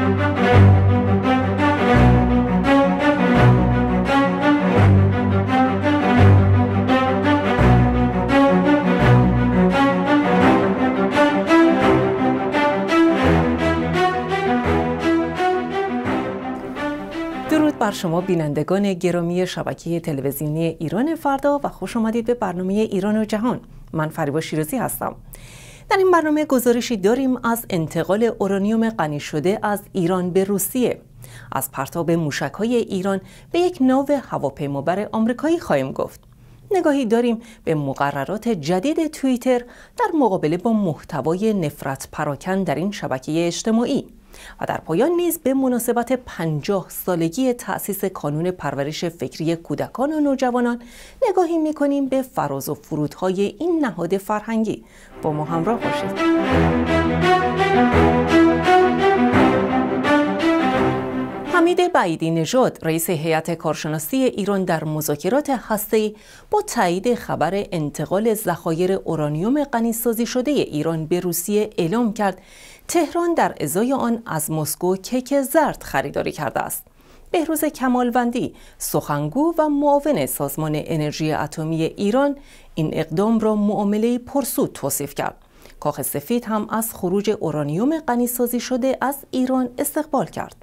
درود بر شما بینندگان گرامی شبکه تلویزیونی ایران فردا و خوش آمدید به برنامه ایران و جهان من فریبا شیرازی هستم در این برنامه گزارشی داریم از انتقال اورانیوم غنی شده از ایران به روسیه از پرتاب موشک های ایران به یک ناو هواپیمابر آمریکایی خواهیم گفت نگاهی داریم به مقررات جدید توییتر در مقابله با محتوای نفرت پراکن در این شبکه اجتماعی و در پایان نیز به مناسبت پنجاه سالگی تأسیس کانون پرورش فکری کودکان و نوجوانان نگاهی میکنیم به فراز و فرودهای این نهاد فرهنگی با ما همراه باشید حمید بعیدی نژاد رئیس هیئت کارشناسی ایران در مذاکرات حسی با تایید خبر انتقال ذخایر اورانیوم غنیسازی شده ایران به روسیه اعلام کرد تهران در ازای آن از مسکو کیک زرد خریداری کرده است. بهروز کمالوندی سخنگو و معاون سازمان انرژی اتمی ایران این اقدام را معامله پرسود توصیف کرد کاخ سفید هم از خروج اورانیوم غنیسازی شده از ایران استقبال کرد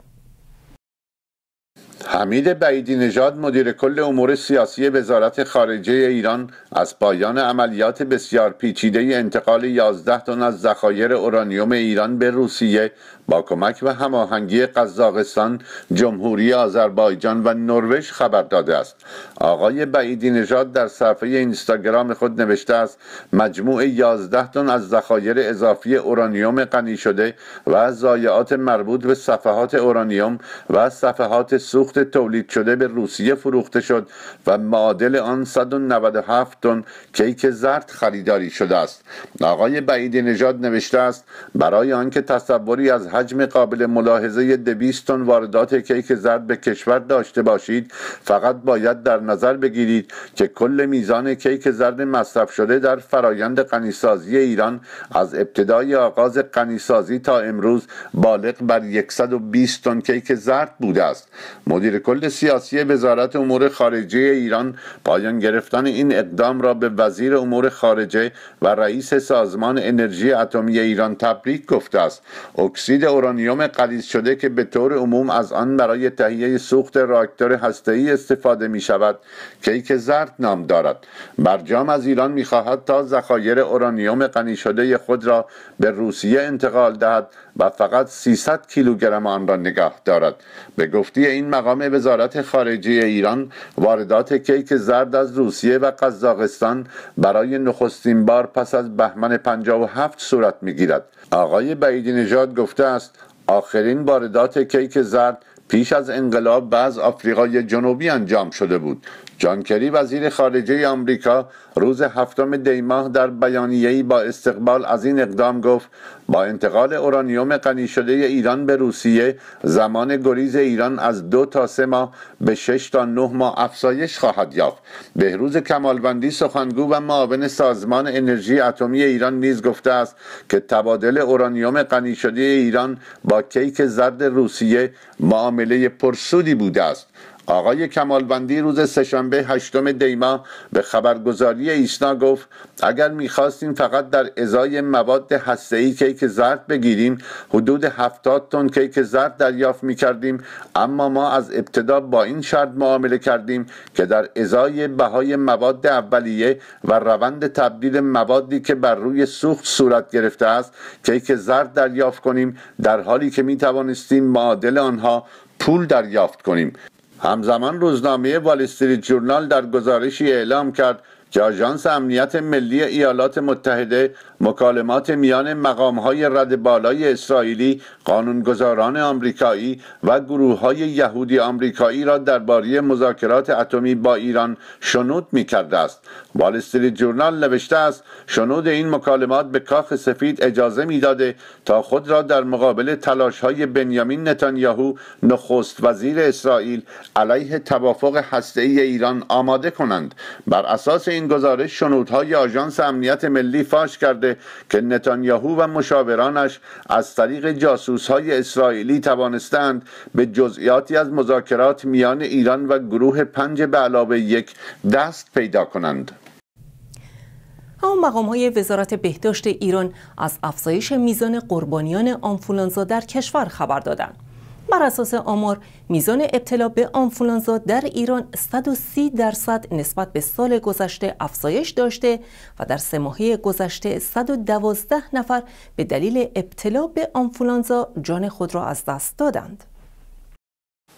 حمید بعیدی نژاد مدیر کل امور سیاسی وزارت خارجه ایران از پایان عملیات بسیار پیچیده انتقال 11 تن از ذخایر اورانیوم ایران به روسیه با کمک و هماهنگی قزاقستان جمهوری آذربایجان و نروژ خبر داده است آقای بعیدی نژاد در صفحه اینستاگرام خود نوشته است مجموع 11 تن از ذخایر اضافی اورانیوم غنی شده و ضایعات مربوط به صفحات اورانیوم و صفحات سوخت تولید شده به روسیه فروخته شد و معادل آن 197 تن کیک زرد خریداری شده است آقای بعیدی نژاد نوشته است برای آنکه تصوری از حجم قابل ملاحظه 20 تن واردات کیک زرد به کشور داشته باشید فقط باید در نظر بگیرید که کل میزان کیک زرد مصرف شده در فرایند قنیسازی ایران از ابتدای آغاز قنیسازی تا امروز بالغ بر 120 تن کیک زرد بوده است مدیر کل سیاسی وزارت امور خارجه ایران پایان گرفتن این اقدام را به وزیر امور خارجه و رئیس سازمان انرژی اتمی ایران تبریک گفته است اکسید اورانیوم قلیز شده که به طور عموم از آن برای تهیه سوخت راکتور هسته‌ای استفاده می شود کیک زرد نام دارد برجام از ایران می خواهد تا ذخایر اورانیوم غنی شده خود را به روسیه انتقال دهد و فقط 300 کیلوگرم آن را نگاه دارد به گفتی این مقام وزارت خارجه ایران واردات کیک زرد از روسیه و قزاقستان برای نخستین بار پس از بهمن 57 صورت گیرد. آقای بعیدی نژاد گفته است آخرین واردات کیک زرد پیش از انقلاب بعض آفریقای جنوبی انجام شده بود جان کری وزیر خارجه آمریکا روز هفتم دیماه در بیانیه‌ای با استقبال از این اقدام گفت با انتقال اورانیوم غنی شده ایران به روسیه زمان گریز ایران از دو تا سه ماه به شش تا نه ماه افزایش خواهد یافت بهروز کمالوندی سخنگو و معاون سازمان انرژی اتمی ایران نیز گفته است که تبادل اورانیوم غنی شده ایران با کیک زرد روسیه معامله پرسودی بوده است آقای کمالبندی روز سهشنبه هشتم دیما به خبرگزاری ایسنا گفت اگر میخواستیم فقط در ازای مواد ای کیک زرد بگیریم حدود هفتاد تن کیک زرد دریافت میکردیم اما ما از ابتدا با این شرط معامله کردیم که در ازای بهای مواد اولیه و روند تبدیل موادی که بر روی سوخت صورت گرفته است کیک زرد دریافت کنیم در حالی که میتوانستیم معادل آنها پول دریافت کنیم همزمان روزنامه والستریت جورنال در گزارشی اعلام کرد که آژانس امنیت ملی ایالات متحده مکالمات میان مقامهای رد بالای اسرائیلی قانونگذاران آمریکایی و گروه های یهودی آمریکایی را درباره مذاکرات اتمی با ایران شنود می کرده است والستری جورنال نوشته است شنود این مکالمات به کاخ سفید اجازه می داده تا خود را در مقابل تلاش های بنیامین نتانیاهو نخست وزیر اسرائیل علیه توافق هسته ای ایران آماده کنند بر اساس این گزارش شنودهای آژانس امنیت ملی فاش کرده که نتانیاهو و مشاورانش از طریق جاسوسهای اسرائیلی توانستند به جزئیاتی از مذاکرات میان ایران و گروه پنج به علاوه یک دست پیدا کنند هم مقام های وزارت بهداشت ایران از افزایش میزان قربانیان آنفولانزا در کشور خبر دادند. بر اساس آمار میزان ابتلا به آنفولانزا در ایران 130 درصد نسبت به سال گذشته افزایش داشته و در سه ماهه گذشته 112 نفر به دلیل ابتلا به آنفولانزا جان خود را از دست دادند.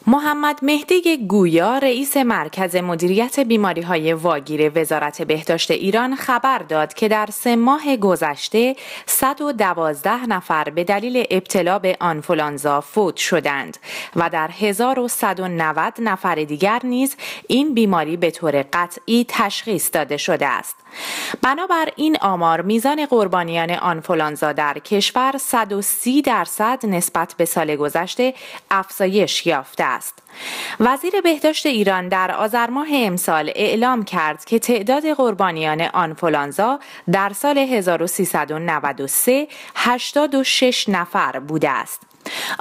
محمد مهدی گویا رئیس مرکز مدیریت بیماری های واگیر وزارت بهداشت ایران خبر داد که در سه ماه گذشته 112 نفر به دلیل ابتلا به آنفولانزا فوت شدند و در 1190 نفر دیگر نیز این بیماری به طور قطعی تشخیص داده شده است. بنابر این آمار میزان قربانیان آنفولانزا در کشور 130 درصد نسبت به سال گذشته افزایش یافته است. وزیر بهداشت ایران در آذر ماه امسال اعلام کرد که تعداد قربانیان آنفولانزا در سال 1393 86 نفر بوده است.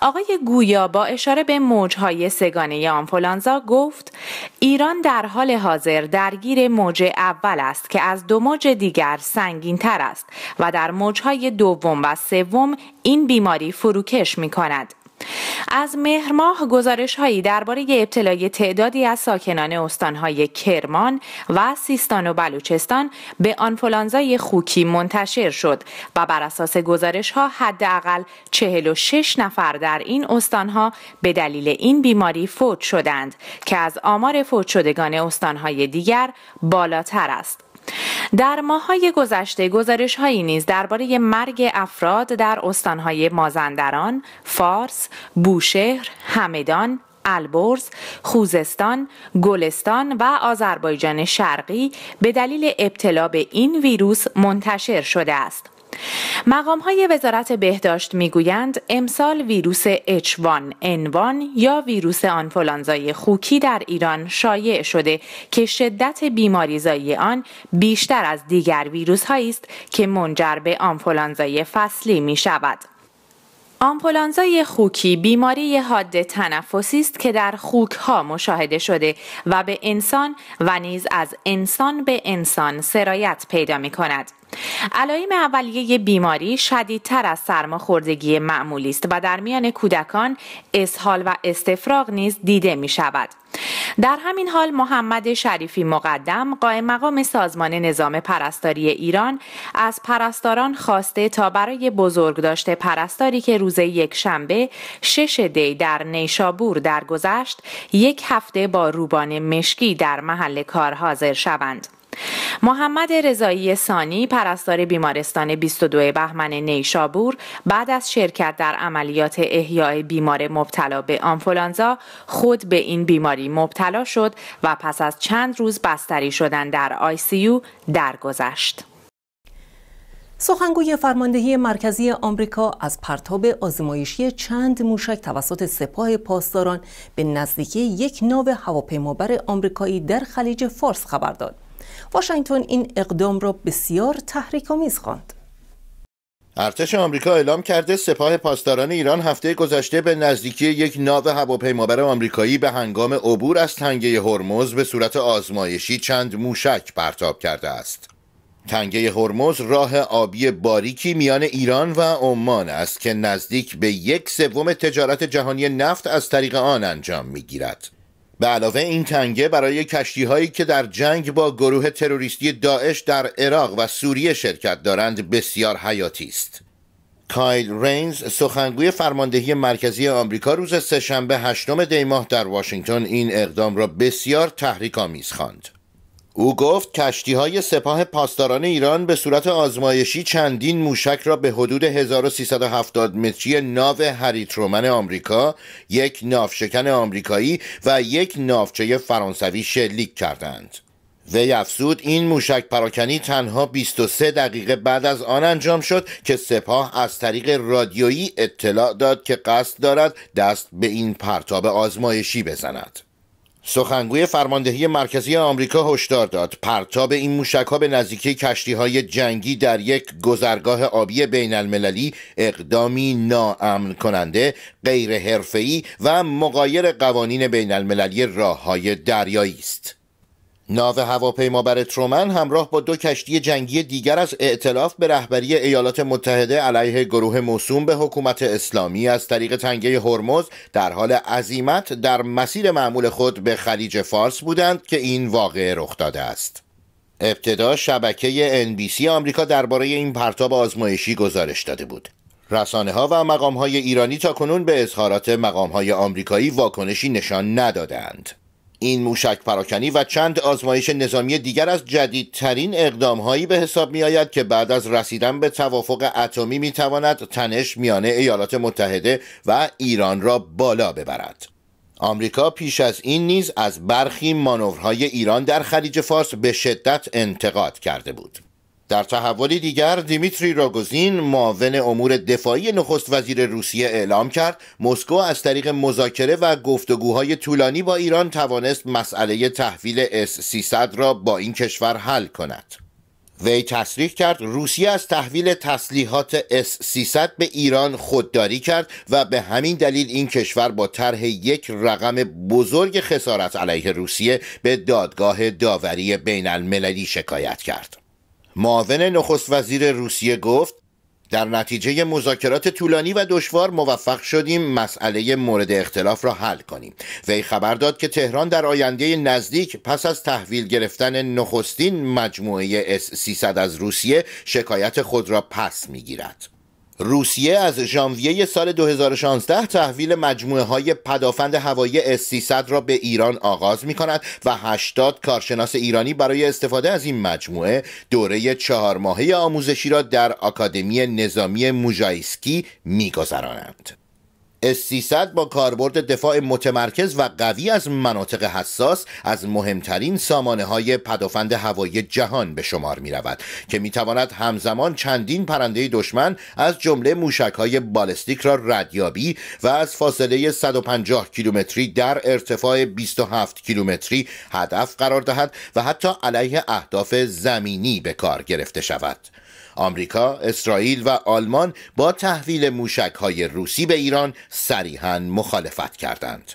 آقای گویا با اشاره به موجهای سگانه آنفولانزا گفت ایران در حال حاضر درگیر موج اول است که از دو موج دیگر سنگین تر است و در موجهای دوم و سوم این بیماری فروکش می کند. از مهرماه گزارش هایی درباره ابتلای تعدادی از ساکنان استانهای کرمان و سیستان و بلوچستان به آنفولانزای خوکی منتشر شد و بر اساس گزارش ها حداقل 46 نفر در این استانها به دلیل این بیماری فوت شدند که از آمار فوت شدگان استانهای دیگر بالاتر است. در ماهای گذشته گزارش هایی نیز درباره مرگ افراد در استانهای مازندران، فارس، بوشهر، همدان، البرز، خوزستان، گلستان و آذربایجان شرقی به دلیل ابتلا به این ویروس منتشر شده است. مقام های وزارت بهداشت میگویند امسال ویروس H1N1 یا ویروس آنفولانزای خوکی در ایران شایع شده که شدت بیماریزایی آن بیشتر از دیگر ویروس هایی است که منجر به آنفولانزای فصلی می شود. آنفولانزای خوکی بیماری حاد تنفسی است که در خوک ها مشاهده شده و به انسان و نیز از انسان به انسان سرایت پیدا می کند. علائم اولیه بیماری شدیدتر از سرماخوردگی معمولی است و در میان کودکان اسهال و استفراغ نیز دیده می شود. در همین حال محمد شریفی مقدم قائم مقام سازمان نظام پرستاری ایران از پرستاران خواسته تا برای بزرگداشت پرستاری که روز یک شنبه شش دی در نیشابور درگذشت یک هفته با روبان مشکی در محل کار حاضر شوند. محمد رضایی سانی پرستار بیمارستان 22 بهمن نیشابور بعد از شرکت در عملیات احیای بیمار مبتلا به آنفولانزا خود به این بیماری مبتلا شد و پس از چند روز بستری شدن در یو درگذشت. سخنگوی فرماندهی مرکزی آمریکا از پرتاب آزمایشی چند موشک توسط سپاه پاسداران به نزدیکی یک ناو هواپیمابر آمریکایی در خلیج فارس خبر داد. واشنگتن این اقدام را بسیار تحریک‌آمیز خواند. ارتش آمریکا اعلام کرده سپاه پاسداران ایران هفته گذشته به نزدیکی یک ناو هواپیمابر آمریکایی به هنگام عبور از تنگه هرمز به صورت آزمایشی چند موشک پرتاب کرده است. تنگه هرمز راه آبی باریکی میان ایران و عمان است که نزدیک به یک سوم تجارت جهانی نفت از طریق آن انجام میگیرد. به علاوه این تنگه برای کشتی هایی که در جنگ با گروه تروریستی داعش در عراق و سوریه شرکت دارند بسیار حیاتی است. کایل رینز سخنگوی فرماندهی مرکزی آمریکا روز سهشنبه هشتم دیماه در واشنگتن این اقدام را بسیار تحریک آمیز خواند. او گفت کشتی های سپاه پاسداران ایران به صورت آزمایشی چندین موشک را به حدود 1370 متری ناو هریترومن آمریکا، یک ناوشکن آمریکایی و یک ناوچه فرانسوی شلیک کردند. وی افزود این موشک پراکنی تنها 23 دقیقه بعد از آن انجام شد که سپاه از طریق رادیویی اطلاع داد که قصد دارد دست به این پرتاب آزمایشی بزند. سخنگوی فرماندهی مرکزی آمریکا هشدار داد پرتاب این موشک ها به نزدیکی کشتی های جنگی در یک گذرگاه آبی بین المللی اقدامی ناامن کننده غیر و مقایر قوانین بین المللی راه های دریایی است ناو هواپیما بر ترومن همراه با دو کشتی جنگی دیگر از ائتلاف به رهبری ایالات متحده علیه گروه موسوم به حکومت اسلامی از طریق تنگه هرمز در حال عزیمت در مسیر معمول خود به خلیج فارس بودند که این واقعه رخ داده است. ابتدا شبکه NBC آمریکا درباره این پرتاب آزمایشی گزارش داده بود. رسانه ها و مقام های ایرانی تا کنون به اظهارات مقام های آمریکایی واکنشی نشان ندادند. این موشک پراکنی و چند آزمایش نظامی دیگر از جدیدترین اقدامهایی به حساب می آید که بعد از رسیدن به توافق اتمی می تواند تنش میان ایالات متحده و ایران را بالا ببرد. آمریکا پیش از این نیز از برخی مانورهای ایران در خلیج فارس به شدت انتقاد کرده بود. در تحولی دیگر دیمیتری راگوزین معاون امور دفاعی نخست وزیر روسیه اعلام کرد مسکو از طریق مذاکره و گفتگوهای طولانی با ایران توانست مسئله تحویل اس 300 را با این کشور حل کند وی تصریح کرد روسیه از تحویل تسلیحات S-300 به ایران خودداری کرد و به همین دلیل این کشور با طرح یک رقم بزرگ خسارت علیه روسیه به دادگاه داوری بین المللی شکایت کرد معاون نخست وزیر روسیه گفت در نتیجه مذاکرات طولانی و دشوار موفق شدیم مسئله مورد اختلاف را حل کنیم وی خبر داد که تهران در آینده نزدیک پس از تحویل گرفتن نخستین مجموعه S-300 از روسیه شکایت خود را پس گیرد. روسیه از ژانویه سال 2016 تحویل مجموعه های پدافند هوایی S300 را به ایران آغاز می کند و 80 کارشناس ایرانی برای استفاده از این مجموعه دوره چهار ماهه آموزشی را در آکادمی نظامی موژایسکی گذرانند. S300 با کاربرد دفاع متمرکز و قوی از مناطق حساس از مهمترین سامانه های پدافند هوایی جهان به شمار می که می تواند همزمان چندین پرنده دشمن از جمله موشک های بالستیک را ردیابی و از فاصله 150 کیلومتری در ارتفاع 27 کیلومتری هدف قرار دهد و حتی علیه اهداف زمینی به کار گرفته شود. آمریکا، اسرائیل و آلمان با تحویل های روسی به ایران صریحا مخالفت کردند.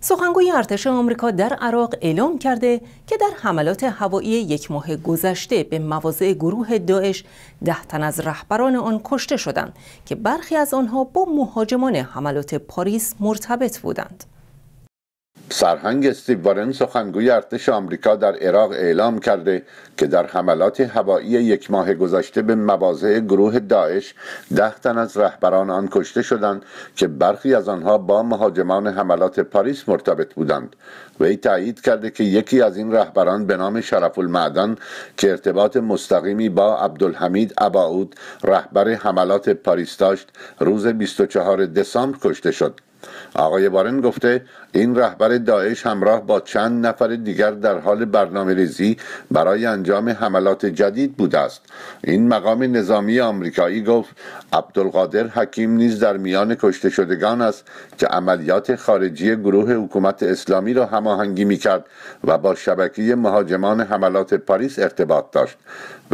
سخنگوی ارتش آمریکا در عراق اعلام کرده که در حملات هوایی یک ماه گذشته به مواضع گروه داعش ده تن از رهبران آن کشته شدند که برخی از آنها با مهاجمان حملات پاریس مرتبط بودند. سرهنگ استیو وارن سخنگوی ارتش آمریکا در عراق اعلام کرده که در حملات هوایی یک ماه گذشته به مواضع گروه داعش ده تن از رهبران آن کشته شدند که برخی از آنها با مهاجمان حملات پاریس مرتبط بودند وی تایید کرده که یکی از این رهبران به نام شرف المعدن که ارتباط مستقیمی با عبدالحمید اباعود رهبر حملات پاریس داشت روز 24 دسامبر کشته شد آقای بارن گفته این رهبر داعش همراه با چند نفر دیگر در حال برنامه ریزی برای انجام حملات جدید بوده است این مقام نظامی آمریکایی گفت عبدالقادر حکیم نیز در میان کشته شدگان است که عملیات خارجی گروه حکومت اسلامی را هماهنگی میکرد و با شبکه مهاجمان حملات پاریس ارتباط داشت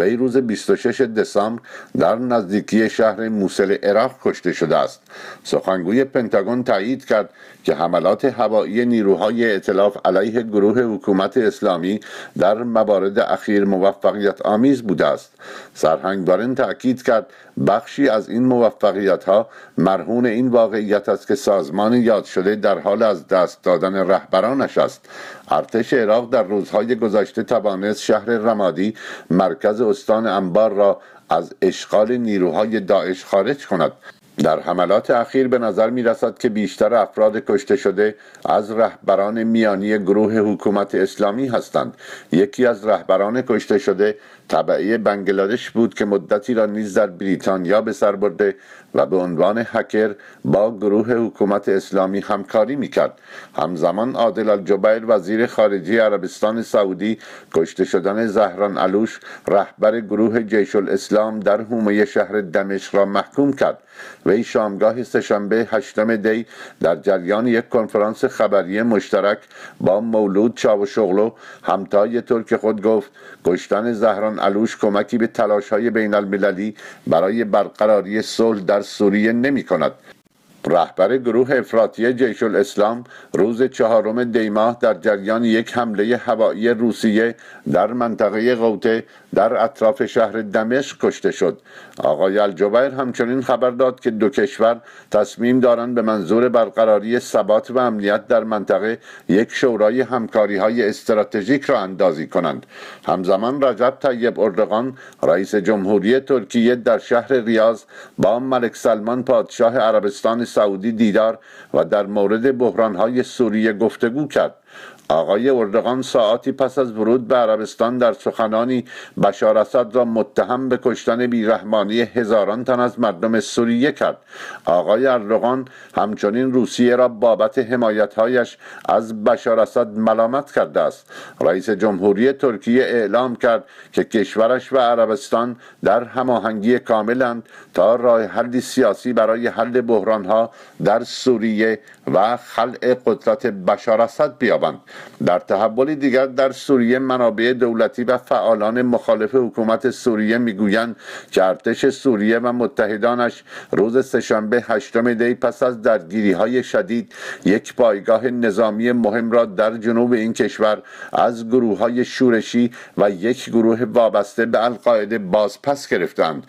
این روز 26 دسامبر در نزدیکی شهر موسل عراق کشته شده است سخنگوی پنتاگون تایید کرد که حملات هوایی نیروهای اطلاف علیه گروه حکومت اسلامی در موارد اخیر موفقیت آمیز بوده است سرهنگ بارن تاکید کرد بخشی از این موفقیت ها مرهون این واقعیت است که سازمان یاد شده در حال از دست دادن رهبرانش است ارتش عراق در روزهای گذشته توانست شهر رمادی مرکز استان انبار را از اشغال نیروهای داعش خارج کند در حملات اخیر به نظر می رسد که بیشتر افراد کشته شده از رهبران میانی گروه حکومت اسلامی هستند یکی از رهبران کشته شده طبعی بنگلادش بود که مدتی را نیز در بریتانیا به سر برده و به عنوان هکر با گروه حکومت اسلامی همکاری میکرد همزمان عادل الجبیر وزیر خارجه عربستان سعودی کشته شدن زهران علوش رهبر گروه جیش الاسلام در حومه شهر دمشق را محکوم کرد وی شامگاه سهشنبه هشتم دی در جریان یک کنفرانس خبری مشترک با مولود چاوشغلو همتای ترک خود گفت کشتن زهران علوش کمکی به تلاش های بین المللی برای برقراری صلح در سوریه نمی کند رهبر گروه افراطی جیش الاسلام روز چهارم دیماه در جریان یک حمله هوایی روسیه در منطقه قوته در اطراف شهر دمشق کشته شد آقای الجبیر همچنین خبر داد که دو کشور تصمیم دارند به منظور برقراری ثبات و امنیت در منطقه یک شورای همکاری های استراتژیک را اندازی کنند همزمان رجب طیب اردغان رئیس جمهوری ترکیه در شهر ریاض با ملک سلمان پادشاه عربستان سعودی دیدار و در مورد بحران های سوریه گفتگو کرد آقای اردغان ساعتی پس از ورود به عربستان در سخنانی بشار اسد را متهم به کشتن بیرحمانی هزاران تن از مردم سوریه کرد آقای اردغان همچنین روسیه را بابت حمایتهایش از بشار اسد ملامت کرده است رئیس جمهوری ترکیه اعلام کرد که کشورش و عربستان در هماهنگی کاملند تا راه حلی سیاسی برای حل بحرانها در سوریه و خلع قدرت بشار اسد بیابند در تحول دیگر در سوریه منابع دولتی و فعالان مخالف حکومت سوریه میگویند که ارتش سوریه و متحدانش روز سهشنبه هشتم دی پس از درگیری های شدید یک پایگاه نظامی مهم را در جنوب این کشور از گروه های شورشی و یک گروه وابسته به القاعده بازپس گرفتند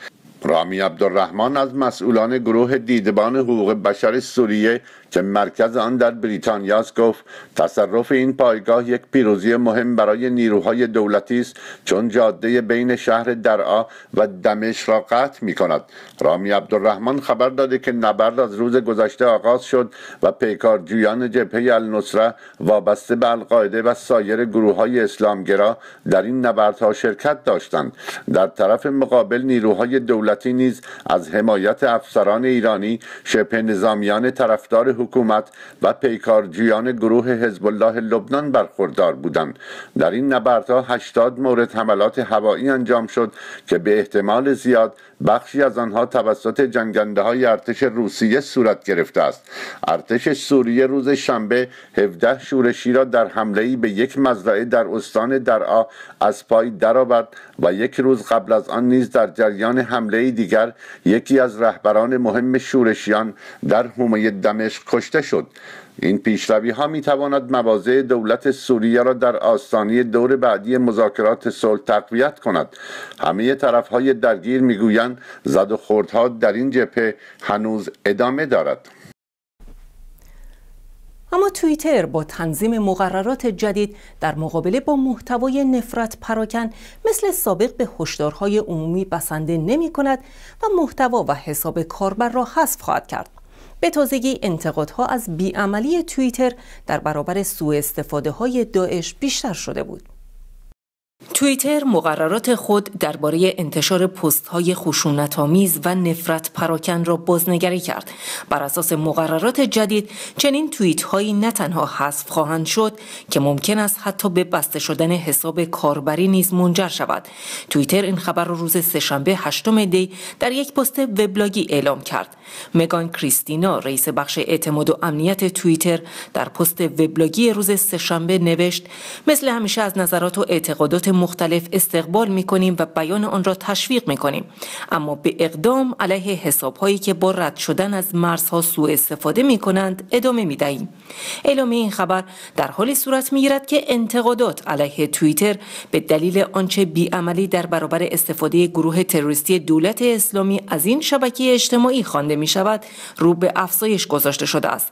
رامی عبدالرحمن از مسئولان گروه دیدبان حقوق بشر سوریه که مرکز آن در بریتانیا است گفت تصرف این پایگاه یک پیروزی مهم برای نیروهای دولتی است چون جاده بین شهر درعا و دمشق را قطع می کند رامی عبدالرحمن خبر داده که نبرد از روز گذشته آغاز شد و پیکار جویان جبهه النصره وابسته به القاعده و سایر گروه های اسلامگرا در این نبردها شرکت داشتند در طرف مقابل نیروهای دولتی نیز از حمایت افسران ایرانی شبه نظامیان طرفدار حکومت و پیکارجویان گروه حزب الله لبنان برخوردار بودند در این نبردها 80 مورد حملات هوایی انجام شد که به احتمال زیاد بخشی از آنها توسط جنگنده های ارتش روسیه صورت گرفته است ارتش سوریه روز شنبه 17 شورشی را در حمله ای به یک مزرعه در استان درعا از پای درآورد و یک روز قبل از آن نیز در جریان حمله ای دیگر یکی از رهبران مهم شورشیان در حومه دمشق کشته شد این پیشروی ها می تواند مواضع دولت سوریه را در آستانه دور بعدی مذاکرات صلح تقویت کند همه طرف های درگیر میگویند زد و خوردها در این جبهه هنوز ادامه دارد اما توییتر با تنظیم مقررات جدید در مقابله با محتوای نفرت پراکن مثل سابق به هشدارهای عمومی بسنده نمی کند و محتوا و حساب کاربر را حذف خواهد کرد. به تازگی انتقادها از بیعملی توییتر در برابر سوء استفاده های داعش بیشتر شده بود. توییتر مقررات خود درباره انتشار پست های خشونتآمیز و نفرت پراکن را بازنگری کرد. بر اساس مقررات جدید چنین توییت‌هایی هایی نه تنها حذف خواهند شد که ممکن است حتی به بسته شدن حساب کاربری نیز منجر شود. توییتر این خبر را رو روز سهشنبه 8 دی در یک پست وبلاگی اعلام کرد. مگان کریستینا رئیس بخش اعتماد و امنیت توییتر در پست وبلاگی روز سهشنبه نوشت مثل همیشه از نظرات و اعتقادات مختلف استقبال می کنیم و بیان آن را تشویق می کنیم اما به اقدام علیه حساب هایی که با رد شدن از مرزها سوء استفاده می کنند ادامه می دهیم اعلام این خبر در حال صورت می گیرد که انتقادات علیه توییتر به دلیل آنچه بیعملی در برابر استفاده گروه تروریستی دولت اسلامی از این شبکه اجتماعی خوانده می شود رو به افزایش گذاشته شده است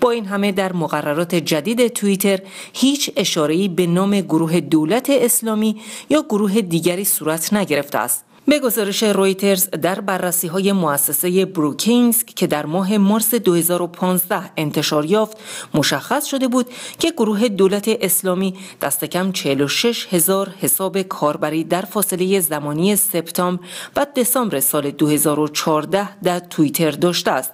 با این همه در مقررات جدید توییتر هیچ ای به نام گروه دولت اسلامی یا گروه دیگری صورت نگرفته است به گزارش رویترز در بررسی های مؤسسه بروکینز که در ماه مارس 2015 انتشار یافت مشخص شده بود که گروه دولت اسلامی دست کم 46 هزار حساب کاربری در فاصله زمانی سپتامبر و دسامبر سال 2014 در توییتر داشته است.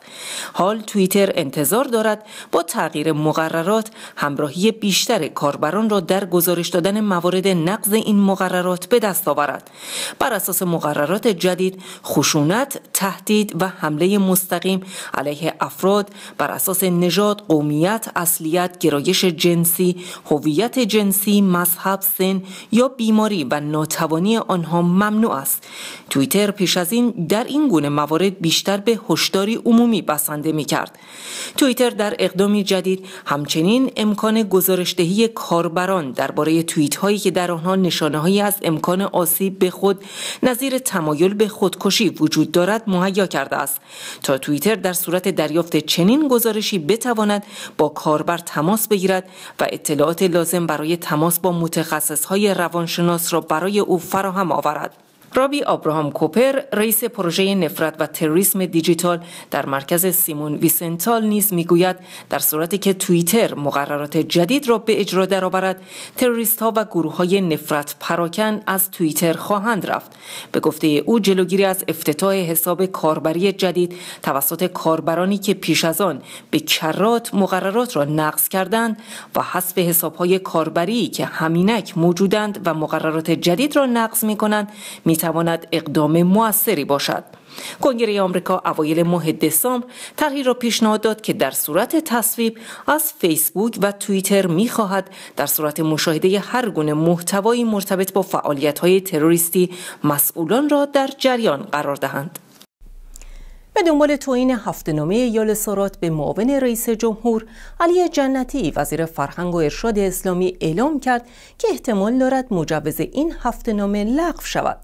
حال توییتر انتظار دارد با تغییر مقررات همراهی بیشتر کاربران را در گزارش دادن موارد نقض این مقررات به دست آورد. بر اساس مقررات جدید خشونت، تهدید و حمله مستقیم علیه افراد بر اساس نژاد، قومیت، اصلیت، گرایش جنسی، هویت جنسی، مذهب، سن یا بیماری و ناتوانی آنها ممنوع است. توییتر پیش از این در این گونه موارد بیشتر به هشداری عمومی بسنده می کرد. توییتر در اقدامی جدید همچنین امکان گزارشدهی کاربران درباره توییت هایی که در آنها نشانه هایی از امکان آسیب به خود نظیر تمایل به خودکشی وجود دارد مهیا کرده است تا توییتر در صورت دریافت چنین گزارشی بتواند با کاربر تماس بگیرد و اطلاعات لازم برای تماس با متخصصهای روانشناس را برای او فراهم آورد رابی آبراهام کوپر رئیس پروژه نفرت و تروریسم دیجیتال در مرکز سیمون ویسنتال نیز میگوید در صورتی که توییتر مقررات جدید را به اجرا درآورد تروریست ها و گروه های نفرت پراکن از توییتر خواهند رفت به گفته او جلوگیری از افتتاح حساب کاربری جدید توسط کاربرانی که پیش از آن به کرات مقررات را نقض کردند و حذف حساب های کاربری که همینک موجودند و مقررات جدید را نقض می می میتواند اقدام موثری باشد کنگره آمریکا اوایل ماه دسامبر طرحی را پیشنهاد داد که در صورت تصویب از فیسبوک و توییتر میخواهد در صورت مشاهده هر گونه محتوایی مرتبط با های تروریستی مسئولان را در جریان قرار دهند. به دنبال توین هفتنامه یال سرات به معاون رئیس جمهور علی جنتی وزیر فرهنگ و ارشاد اسلامی اعلام کرد که احتمال دارد مجوز این هفتنامه لغو شود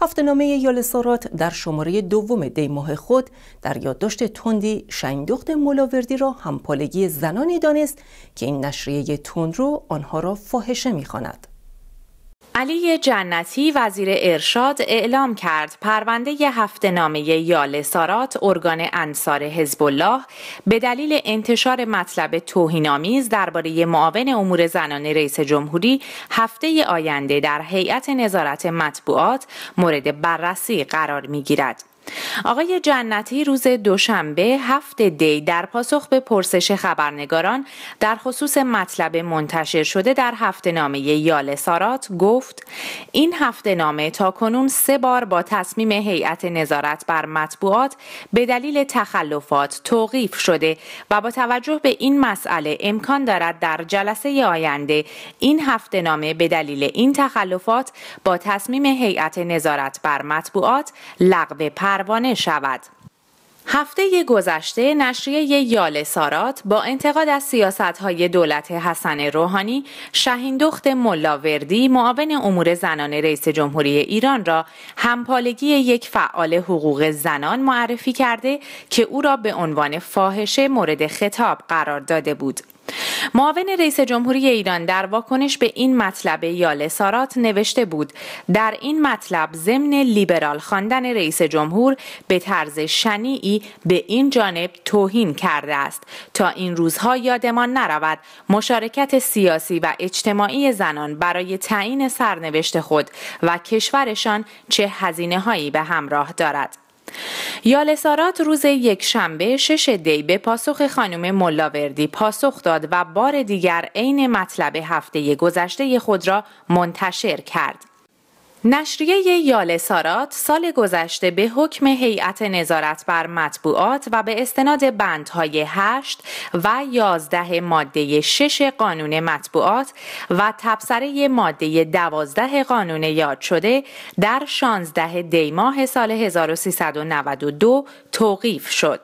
هفتنامه سارات در شماره دوم دی ماه خود در یادداشت تندی شنگدخت ملاوردی را همپالگی زنانی دانست که این نشریه تند رو آنها را فاحشه میخواند. علی جنتی وزیر ارشاد اعلام کرد پرونده هفته نامه یال سارات ارگان انصار حزب الله به دلیل انتشار مطلب توهینآمیز درباره معاون امور زنان رئیس جمهوری هفته آینده در هیئت نظارت مطبوعات مورد بررسی قرار می آقای جنتی روز دوشنبه هفت دی در پاسخ به پرسش خبرنگاران در خصوص مطلب منتشر شده در هفته نامه یال سارات گفت این هفته نامه تا کنون سه بار با تصمیم هیئت نظارت بر مطبوعات به دلیل تخلفات توقیف شده و با توجه به این مسئله امکان دارد در جلسه آینده این هفته نامه به دلیل این تخلفات با تصمیم هیئت نظارت بر مطبوعات لغو پر پروانه شود. هفته گذشته نشریه یال سارات با انتقاد از سیاست های دولت حسن روحانی شهیندخت ملاوردی معاون امور زنان رئیس جمهوری ایران را همپالگی یک فعال حقوق زنان معرفی کرده که او را به عنوان فاحشه مورد خطاب قرار داده بود. معاون رئیس جمهوری ایران در واکنش به این مطلب یال سارات نوشته بود در این مطلب ضمن لیبرال خواندن رئیس جمهور به طرز شنیعی به این جانب توهین کرده است تا این روزها یادمان نرود مشارکت سیاسی و اجتماعی زنان برای تعیین سرنوشت خود و کشورشان چه هزینه هایی به همراه دارد سارات روز یک شنبه شش دی به پاسخ خانم ملاوردی پاسخ داد و بار دیگر عین مطلب هفته گذشته خود را منتشر کرد. نشریه یال سارات سال گذشته به حکم هیئت نظارت بر مطبوعات و به استناد بندهای 8 و 11 ماده 6 قانون مطبوعات و تبصره ماده 12 قانون یاد شده در 16 دیماه سال 1392 توقیف شد.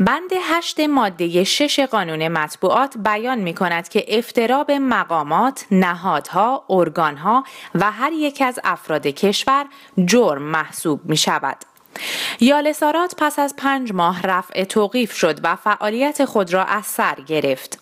بند هشت ماده شش قانون مطبوعات بیان می کند که افتراب مقامات، نهادها، ارگانها و هر یک از افراد کشور جرم محسوب می شود. یالسارات پس از پنج ماه رفع توقیف شد و فعالیت خود را از سر گرفت.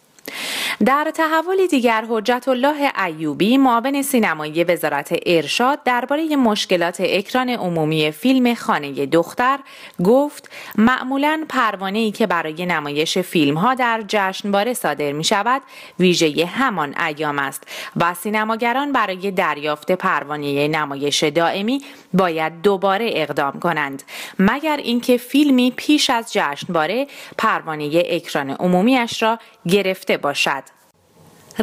در تحول دیگر حجت الله ایوبی معاون سینمایی وزارت ارشاد درباره مشکلات اکران عمومی فیلم خانه دختر گفت معمولا پروانه ای که برای نمایش فیلم ها در جشنواره صادر می شود ویژه همان ایام است و سینماگران برای دریافت پروانه نمایش دائمی باید دوباره اقدام کنند مگر اینکه فیلمی پیش از جشنواره پروانه اکران عمومیش را گرفته باشد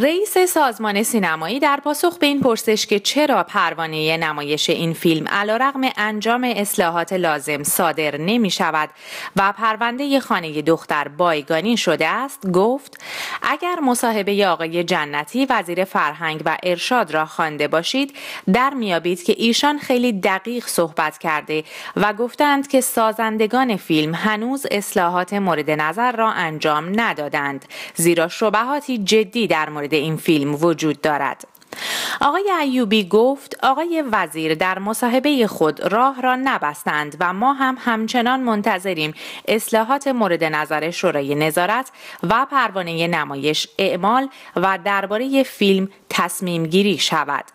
رئیس سازمان سینمایی در پاسخ به این پرسش که چرا پروانه نمایش این فیلم رقم انجام اصلاحات لازم صادر نمی شود و پرونده خانه دختر بایگانی شده است گفت اگر مصاحبه آقای جنتی وزیر فرهنگ و ارشاد را خوانده باشید در میابید که ایشان خیلی دقیق صحبت کرده و گفتند که سازندگان فیلم هنوز اصلاحات مورد نظر را انجام ندادند زیرا شبهاتی جدی در مورد این فیلم وجود دارد. آقای ایوبی گفت آقای وزیر در مصاحبه خود راه را نبستند و ما هم همچنان منتظریم اصلاحات مورد نظر شورای نظارت و پروانه نمایش اعمال و درباره فیلم تصمیم گیری شود.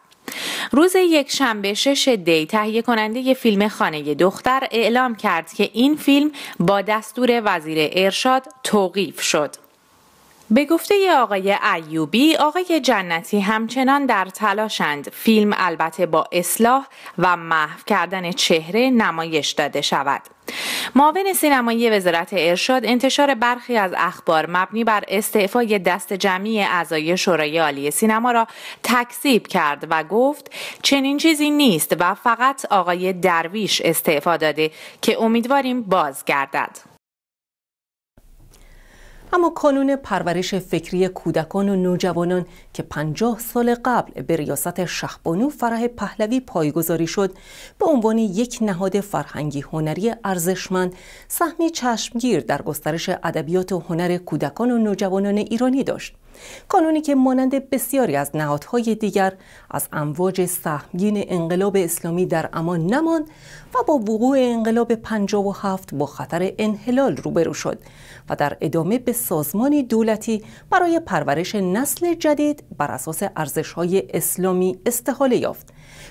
روز یک شنبه شش دی تهیه کننده ی فیلم خانه دختر اعلام کرد که این فیلم با دستور وزیر ارشاد توقیف شد. به گفته آقای ایوبی آقای جنتی همچنان در تلاشند فیلم البته با اصلاح و محو کردن چهره نمایش داده شود معاون سینمایی وزارت ارشاد انتشار برخی از اخبار مبنی بر استعفای دست جمعی اعضای شورای عالی سینما را تکذیب کرد و گفت چنین چیزی نیست و فقط آقای درویش استعفا داده که امیدواریم بازگردد اما کانون پرورش فکری کودکان و نوجوانان که پنجاه سال قبل به ریاست شهبانو فرح پهلوی پایگذاری شد به عنوان یک نهاد فرهنگی هنری ارزشمند سهمی چشمگیر در گسترش ادبیات و هنر کودکان و نوجوانان ایرانی داشت کانونی که مانند بسیاری از نهادهای دیگر از امواج سهمگین انقلاب اسلامی در امان نماند و با وقوع انقلاب 57 با خطر انحلال روبرو شد و در ادامه به سازمانی دولتی برای پرورش نسل جدید بر اساس های اسلامی استحاله یافت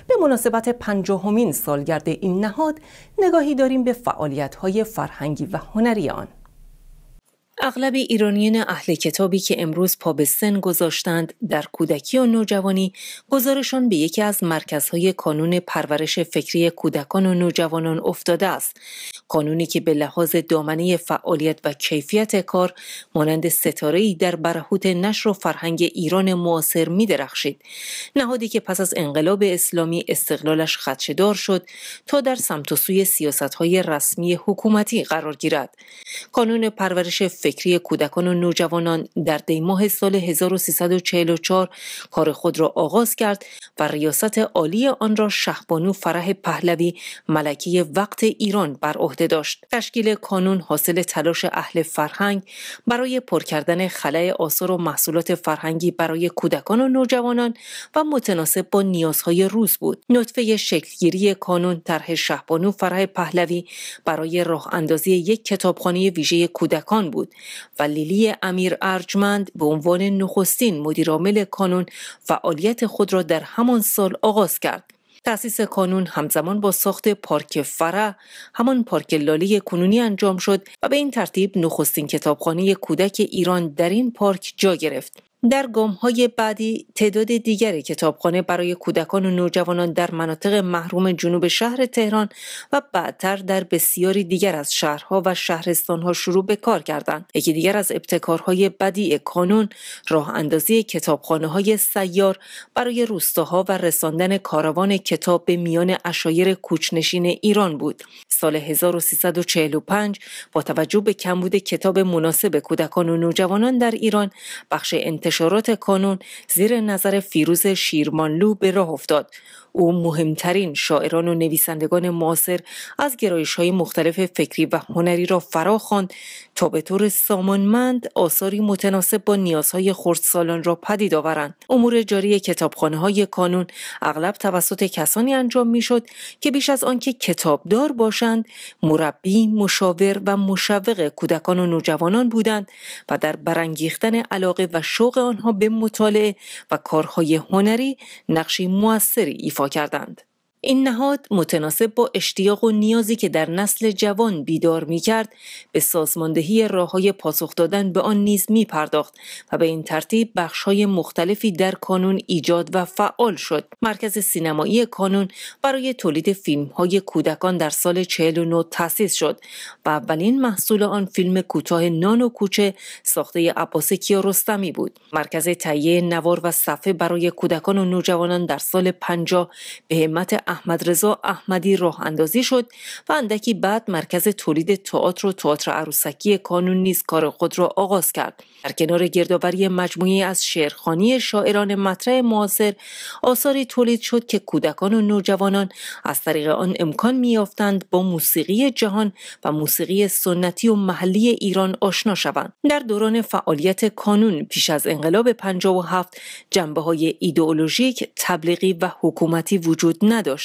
به مناسبت پنجاهمین سالگرد این نهاد نگاهی داریم به فعالیت‌های فرهنگی و هنری آن اغلب ایرانیان اهل کتابی که امروز پا به سن گذاشتند در کودکی و نوجوانی گزارشان به یکی از مرکزهای کانون پرورش فکری کودکان و نوجوانان افتاده است قانونی که به لحاظ دامنه فعالیت و کیفیت کار مانند ای در برهوت نشر و فرهنگ ایران معاصر می نهادی که پس از انقلاب اسلامی استقلالش خدشدار شد تا در سمت و سوی سیاستهای رسمی حکومتی قرار گیرد. قانون پرورش فکری کودکان و نوجوانان در دیماه سال 1344 کار خود را آغاز کرد و ریاست عالی آن را شهبانو فرح پهلوی ملکی وقت ایران بر عهده داشت تشکیل کانون حاصل تلاش اهل فرهنگ برای پر کردن خلای آثار و محصولات فرهنگی برای کودکان و نوجوانان و متناسب با نیازهای روز بود نطفه شکلگیری کانون طرح شهبانو فرح پهلوی برای راه اندازی یک کتابخانه ویژه کودکان بود و لیلی امیر ارجمند به عنوان نخستین مدیرعامل کانون فعالیت خود را در همان سال آغاز کرد تأسیس کانون همزمان با ساخت پارک فره، همان پارک لاله کنونی انجام شد و به این ترتیب نخستین کتابخانه کودک ایران در این پارک جا گرفت در های بعدی تعداد دیگر کتابخانه برای کودکان و نوجوانان در مناطق محروم جنوب شهر تهران و بعدتر در بسیاری دیگر از شهرها و شهرستانها شروع به کار کردند یکی دیگر از ابتکارهای بدی کانون راه اندازی کتابخانه های سیار برای روستاها و رساندن کاروان کتاب به میان اشایر کوچنشین ایران بود سال 1345 با توجه به کمبود کتاب مناسب کودکان و نوجوانان در ایران بخش انتشار انتشارات کانون زیر نظر فیروز شیرمانلو به راه افتاد او مهمترین شاعران و نویسندگان معاصر از گرایش های مختلف فکری و هنری را فرا خواند تا به طور سامانمند آثاری متناسب با نیازهای خردسالان را پدید آورند امور جاری کتابخانه های کانون اغلب توسط کسانی انجام میشد که بیش از آنکه کتابدار باشند مربی مشاور و مشوق کودکان و نوجوانان بودند و در برانگیختن علاقه و شوق آنها به مطالعه و کارهای هنری نقشی موثری ایفا کردند. این نهاد متناسب با اشتیاق و نیازی که در نسل جوان بیدار می کرد به سازماندهی راه های پاسخ دادن به آن نیز می پرداخت و به این ترتیب بخش های مختلفی در کانون ایجاد و فعال شد. مرکز سینمایی کانون برای تولید فیلم های کودکان در سال 49 تأسیس شد و اولین محصول آن فیلم کوتاه نان و کوچه ساخته عباس کیارستمی بود. مرکز تهیه نوار و صفحه برای کودکان و نوجوانان در سال 50 به همت احمد رضا احمدی راه اندازی شد و اندکی بعد مرکز تولید تئاتر و تئاتر عروسکی کانون نیز کار خود را آغاز کرد در کنار گردآوری مجموعی از شعرخانی شاعران مطرح معاصر آثاری تولید شد که کودکان و نوجوانان از طریق آن امکان میافتند با موسیقی جهان و موسیقی سنتی و محلی ایران آشنا شوند در دوران فعالیت کانون پیش از انقلاب 57 جنبه های ایدئولوژیک تبلیغی و حکومتی وجود نداشت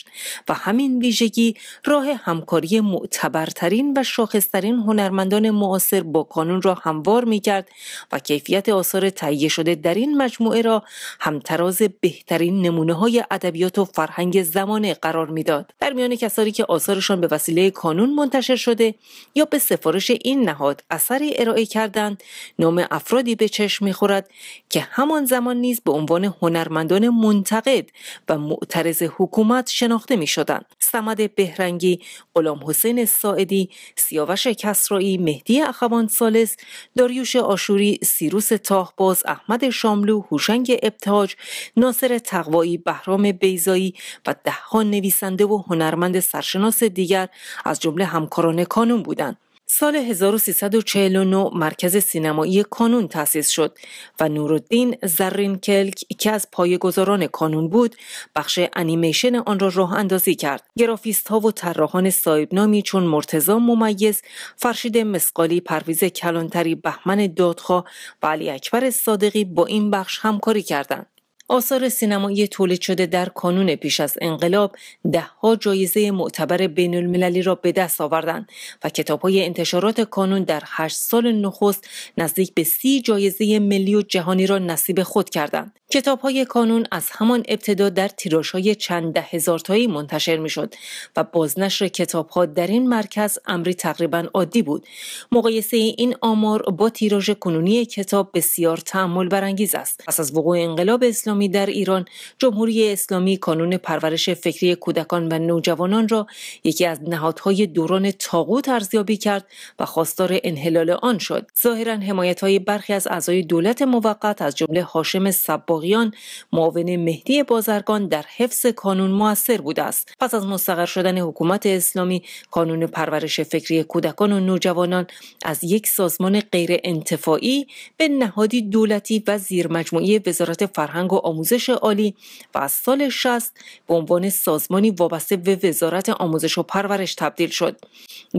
و همین ویژگی راه همکاری معتبرترین و شاخصترین هنرمندان معاصر با کانون را هموار می کرد و کیفیت آثار تهیه شده در این مجموعه را همتراز بهترین نمونه های ادبیات و فرهنگ زمانه قرار میداد. در میان کسانی که آثارشان به وسیله کانون منتشر شده یا به سفارش این نهاد اثری ارائه کردند نام افرادی به چشم میخورد که همان زمان نیز به عنوان هنرمندان منتقد و معترض حکومت شناخته می شدند. سمد بهرنگی، غلام حسین ساعدی، سیاوش کسرایی، مهدی اخوان سالس، داریوش آشوری، سیروس تاهباز، احمد شاملو، هوشنگ ابتاج، ناصر تقوایی، بهرام بیزایی و دهها نویسنده و هنرمند سرشناس دیگر از جمله همکاران کانون بودند. سال 1349 مرکز سینمایی کانون تأسیس شد و نورالدین زرین کلک که از پایه‌گذاران کانون بود بخش انیمیشن آن را راه اندازی کرد گرافیست ها و طراحان صاحبنامی چون مرتزا ممیز فرشید مسقالی پرویز کلانتری بهمن دادخوا و علی اکبر صادقی با این بخش همکاری کردند آثار سینمایی تولید شده در کانون پیش از انقلاب دهها جایزه معتبر بین المللی را به دست آوردند و کتاب های انتشارات کانون در هشت سال نخست نزدیک به سی جایزه ملی و جهانی را نصیب خود کردند. کتاب های کانون از همان ابتدا در تیراش های چند ده هزار تایی منتشر می شد و بازنشر کتاب ها در این مرکز امری تقریبا عادی بود. مقایسه این آمار با تیراژ کنونی کتاب بسیار تحمل برانگیز است. پس از وقوع انقلاب اسلام در ایران جمهوری اسلامی کانون پرورش فکری کودکان و نوجوانان را یکی از نهادهای دوران تاغوت ارزیابی کرد و خواستار انحلال آن شد ظاهرا حمایت برخی از اعضای دولت موقت از جمله حاشم سباقیان معاون مهدی بازرگان در حفظ کانون موثر بوده است پس از مستقر شدن حکومت اسلامی کانون پرورش فکری کودکان و نوجوانان از یک سازمان غیر انتفاعی به نهادی دولتی و زیرمجموعه وزارت فرهنگ و آموزش عالی و از سال 60 به عنوان سازمانی وابسته به وزارت آموزش و پرورش تبدیل شد.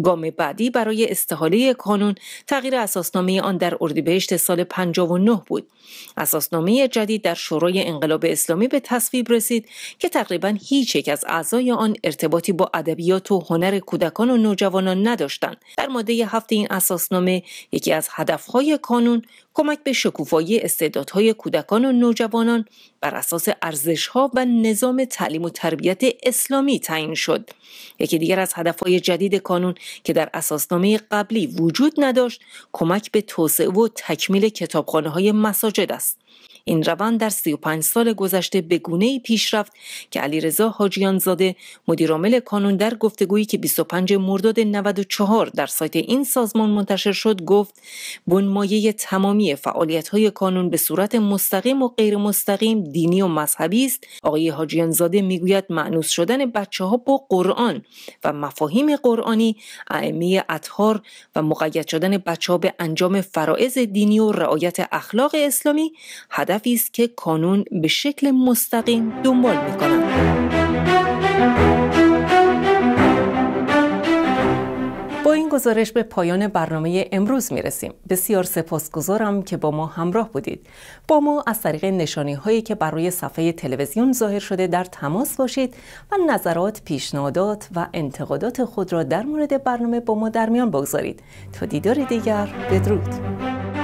گام بعدی برای استحاله کانون تغییر اساسنامه آن در اردیبهشت سال 59 بود. اساسنامه جدید در شورای انقلاب اسلامی به تصویب رسید که تقریبا هیچ یک از اعضای آن ارتباطی با ادبیات و هنر کودکان و نوجوانان نداشتند. در ماده هفت این اساسنامه یکی از هدفهای کانون کمک به شکوفایی استعدادهای کودکان و نوجوانان بر اساس ارزشها و نظام تعلیم و تربیت اسلامی تعیین شد یکی دیگر از هدفهای جدید کانون که در اساسنامه قبلی وجود نداشت کمک به توسعه و تکمیل کتابخانه های مساجد است این روند در 35 سال گذشته به گونه‌ای پیش رفت که علیرضا حاجیانزاده مدیرعامل کانون در گفتگویی که 25 مرداد 94 در سایت این سازمان منتشر شد گفت بنمایه تمامی فعالیت‌های کانون به صورت مستقیم و غیر مستقیم دینی و مذهبی است آقای حاجیانزاده میگوید معنوس شدن بچه ها با قرآن و مفاهیم قرآنی ائمه اطهار و مقید شدن بچه ها به انجام فرائض دینی و رعایت اخلاق اسلامی هدفی است که کانون به شکل مستقیم دنبال میکنند. با این گزارش به پایان برنامه امروز می رسیم. بسیار سپاسگزارم که با ما همراه بودید. با ما از طریق نشانی هایی که برای صفحه تلویزیون ظاهر شده در تماس باشید و نظرات، پیشنهادات و انتقادات خود را در مورد برنامه با ما در میان بگذارید. تا دیدار دیگر بدرود.